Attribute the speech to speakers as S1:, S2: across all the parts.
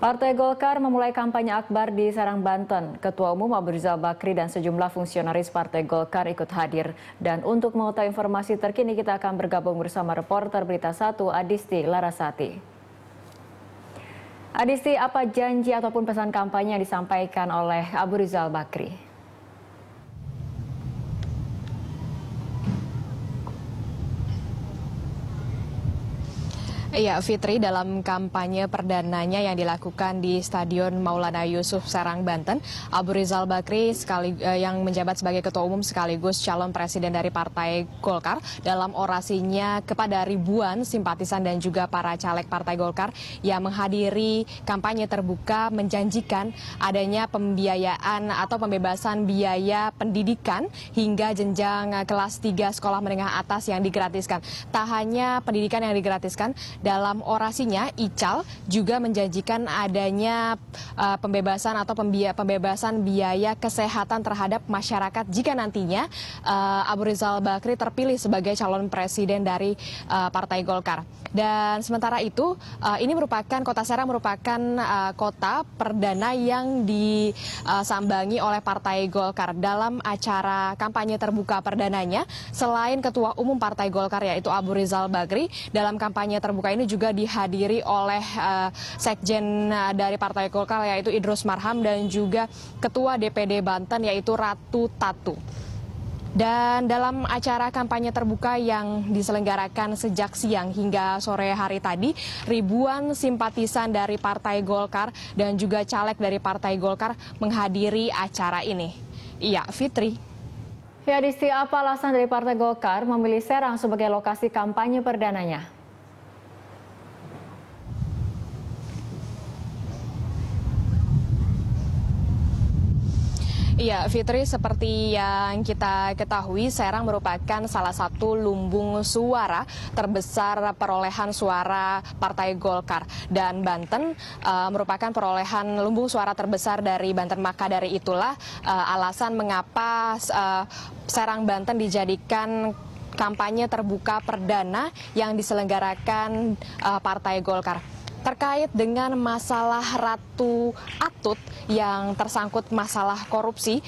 S1: Partai Golkar memulai kampanye akbar di Serang, Banten. Ketua Umum Abu Rizal Bakri dan sejumlah fungsionaris Partai Golkar ikut hadir. Dan untuk mengetahui informasi terkini, kita akan bergabung bersama reporter Berita 1 Adisti Larasati. Adisti, apa janji ataupun pesan kampanye yang disampaikan oleh Abu Rizal Bakri?
S2: Iya, Fitri dalam kampanye perdananya yang dilakukan di Stadion Maulana Yusuf Serang Banten, Abu Rizal Bakri sekali eh, yang menjabat sebagai ketua umum sekaligus calon presiden dari Partai Golkar dalam orasinya kepada ribuan simpatisan dan juga para caleg Partai Golkar yang menghadiri kampanye terbuka menjanjikan adanya pembiayaan atau pembebasan biaya pendidikan hingga jenjang eh, kelas 3 sekolah menengah atas yang digratiskan. Tak hanya pendidikan yang digratiskan dalam orasinya Ical juga menjanjikan adanya uh, pembebasan atau pembebasan biaya kesehatan terhadap masyarakat jika nantinya uh, Abu Rizal Bakri terpilih sebagai calon presiden dari uh, Partai Golkar. Dan sementara itu uh, ini merupakan kota Serang merupakan uh, kota perdana yang disambangi oleh Partai Golkar dalam acara kampanye terbuka perdananya selain Ketua Umum Partai Golkar yaitu Abu Rizal Bakri dalam kampanye terbuka ini juga dihadiri oleh uh, sekjen eh, dari Partai Golkar yaitu Idrus Marham dan juga Ketua DPD Banten yaitu Ratu Tatu. Dan dalam acara kampanye terbuka yang diselenggarakan sejak siang hingga sore hari tadi, ribuan simpatisan dari Partai Golkar dan juga caleg dari Partai Golkar menghadiri acara ini. Iya, Fitri. Ya, Disti, apa alasan dari Partai Golkar memilih Serang sebagai lokasi
S1: kampanye perdananya?
S2: Iya, Fitri, seperti yang kita ketahui, Serang merupakan salah satu lumbung suara terbesar perolehan suara Partai Golkar. Dan Banten uh, merupakan perolehan lumbung suara terbesar dari Banten. Maka dari itulah uh, alasan mengapa uh, Serang Banten dijadikan kampanye terbuka perdana yang diselenggarakan uh, Partai Golkar terkait dengan masalah Ratu Atut yang tersangkut masalah korupsi.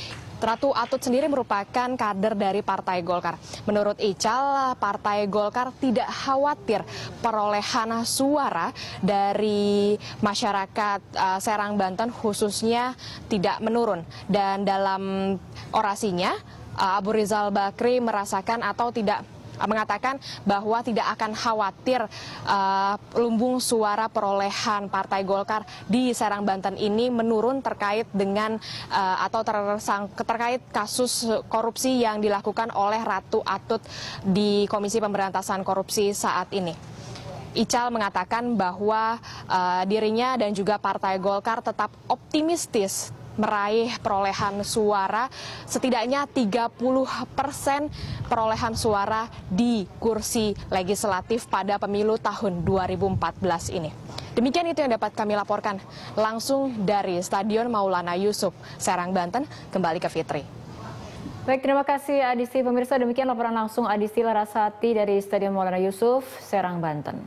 S2: Ratu Atut sendiri merupakan kader dari Partai Golkar. Menurut Ical, Partai Golkar tidak khawatir perolehan suara dari masyarakat eh, Serang Banten khususnya tidak menurun. Dan dalam orasinya, eh, Abu Rizal Bakri merasakan atau tidak mengatakan bahwa tidak akan khawatir uh, lumbung suara perolehan Partai Golkar di Serang Banten ini menurun terkait dengan uh, atau tersang, terkait kasus korupsi yang dilakukan oleh Ratu Atut di Komisi Pemberantasan Korupsi saat ini. Ical mengatakan bahwa uh, dirinya dan juga Partai Golkar tetap optimistis meraih perolehan suara setidaknya 30 persen perolehan suara di kursi legislatif pada pemilu tahun 2014 ini. Demikian itu yang dapat kami laporkan langsung dari Stadion Maulana Yusuf, Serang, Banten, kembali ke Fitri. Baik, terima kasih Adisti. Pemirsa, demikian laporan langsung Adisti Larasati dari Stadion
S1: Maulana Yusuf, Serang, Banten.